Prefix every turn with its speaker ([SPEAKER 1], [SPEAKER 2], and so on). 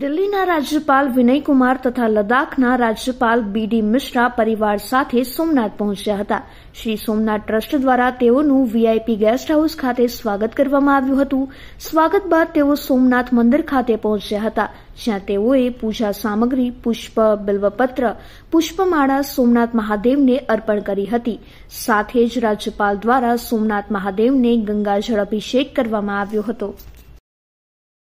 [SPEAKER 1] દિલ્હીના રાજ્યપાલ વિનયકુમાર તથા લદ્દાખના રાજ્યપાલ બી ડી મિશ્રા પરિવાર સાથે સોમનાથ પહોંચ્યા હતા શ્રી સોમનાથ ટ્રસ્ટ દ્વારા તેઓનું વીઆઈપી ગેસ્ટ હાઉસ ખાતે સ્વાગત કરવામાં આવ્યું હતું સ્વાગત બાદ તેઓ સોમનાથ મંદિર ખાતે પહોંચ્યા હતા જ્યાં તેઓએ પૂજા સામગ્રી પુષ્પ બિલ્વપત્ર પુષ્પમાળા સોમનાથ મહાદેવને અર્પણ કરી હતી સાથે જ રાજ્યપાલ દ્વારા સોમનાથ મહાદેવને ગંગાજળ અભિષેક કરવામાં આવ્યો હતો